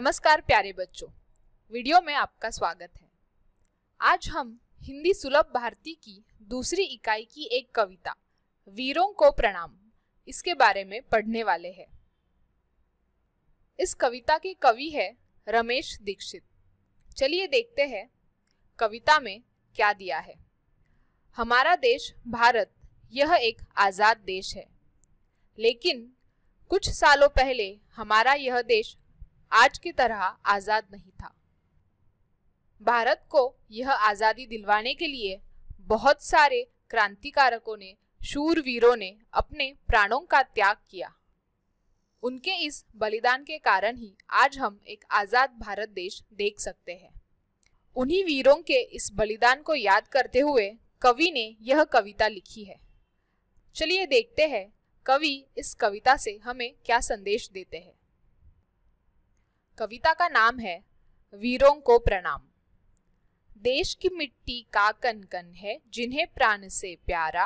नमस्कार प्यारे बच्चों वीडियो में आपका स्वागत है आज हम हिंदी सुलभ भारती की दूसरी इकाई की एक कविता वीरों को प्रणाम इसके बारे में पढ़ने वाले हैं इस कविता के कवि है रमेश दीक्षित चलिए देखते हैं कविता में क्या दिया है हमारा देश भारत यह एक आज़ाद देश है लेकिन कुछ सालों पहले हमारा यह देश आज की तरह आज़ाद नहीं था भारत को यह आज़ादी दिलवाने के लिए बहुत सारे क्रांतिकारकों ने शूरवीरों ने अपने प्राणों का त्याग किया उनके इस बलिदान के कारण ही आज हम एक आज़ाद भारत देश देख सकते हैं उन्हीं वीरों के इस बलिदान को याद करते हुए कवि ने यह कविता लिखी है चलिए देखते हैं कवि इस कविता से हमें क्या संदेश देते हैं कविता का नाम है वीरों को प्रणाम देश की मिट्टी का कनकन है जिन्हें प्राण से प्यारा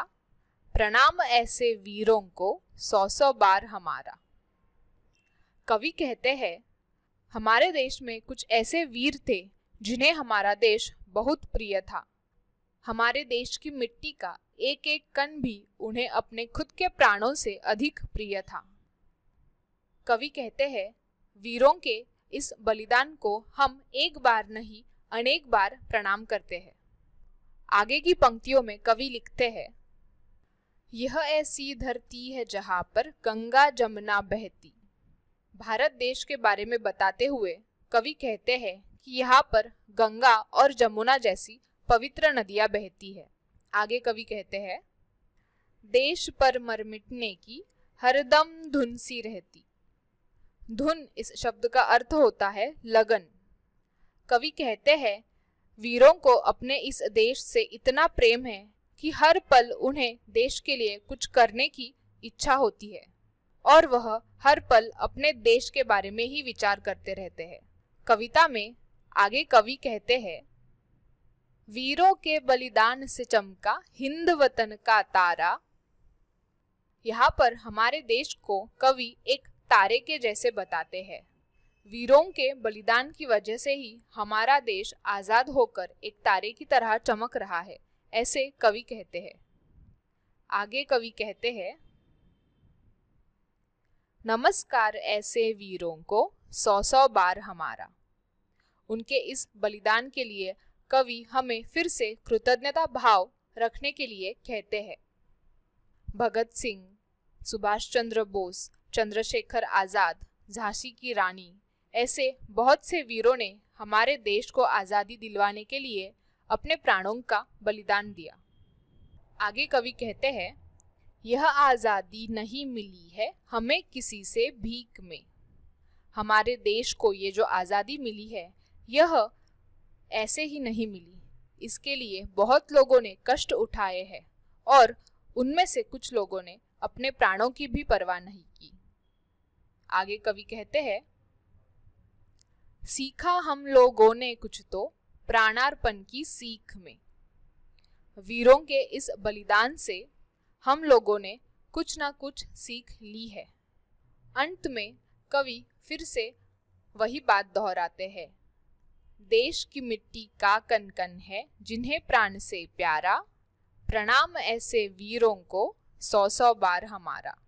प्रणाम ऐसे वीरों को सौ सौ बार हमारा कवि कहते हैं हमारे देश में कुछ ऐसे वीर थे जिन्हें हमारा देश बहुत प्रिय था हमारे देश की मिट्टी का एक एक कण भी उन्हें अपने खुद के प्राणों से अधिक प्रिय था कवि कहते हैं वीरों के इस बलिदान को हम एक बार नहीं अनेक बार प्रणाम करते हैं आगे की पंक्तियों में कवि लिखते हैं यह ऐसी धरती है जहाँ पर गंगा जमुना बहती भारत देश के बारे में बताते हुए कवि कहते हैं कि यहाँ पर गंगा और जमुना जैसी पवित्र नदियाँ बहती है आगे कवि कहते हैं देश पर मर मिटने की हरदम धुनसी रहती धुन इस शब्द का अर्थ होता है लगन कवि कहते हैं वीरों को अपने इस देश से इतना प्रेम है कि हर पल उन्हें देश के लिए कुछ करने की इच्छा होती है और वह हर पल अपने देश के बारे में ही विचार करते रहते हैं कविता में आगे कवि कहते हैं वीरों के बलिदान से चमका हिंद वतन का तारा यहाँ पर हमारे देश को कवि एक तारे के जैसे बताते हैं वीरों के बलिदान की वजह से ही हमारा देश आज़ाद होकर एक तारे की तरह चमक रहा है ऐसे कवि कहते हैं आगे कवि कहते हैं नमस्कार ऐसे वीरों को सौ सौ बार हमारा उनके इस बलिदान के लिए कवि हमें फिर से कृतज्ञता भाव रखने के लिए कहते हैं भगत सिंह सुभाष चंद्र बोस चंद्रशेखर आज़ाद झांसी की रानी ऐसे बहुत से वीरों ने हमारे देश को आज़ादी दिलवाने के लिए अपने प्राणों का बलिदान दिया आगे कवि कहते हैं यह आज़ादी नहीं मिली है हमें किसी से भीख में हमारे देश को ये जो आज़ादी मिली है यह ऐसे ही नहीं मिली इसके लिए बहुत लोगों ने कष्ट उठाए हैं और उनमें से कुछ लोगों ने अपने प्राणों की भी परवाह नहीं की आगे कवि कहते हैं सीखा हम लोगों ने कुछ तो प्राणार्पण की सीख में वीरों के इस बलिदान से हम लोगों ने कुछ ना कुछ सीख ली है अंत में कवि फिर से वही बात दोहराते हैं देश की मिट्टी का कन कन है जिन्हें प्राण से प्यारा प्रणाम ऐसे वीरों को सौ सौ बार हमारा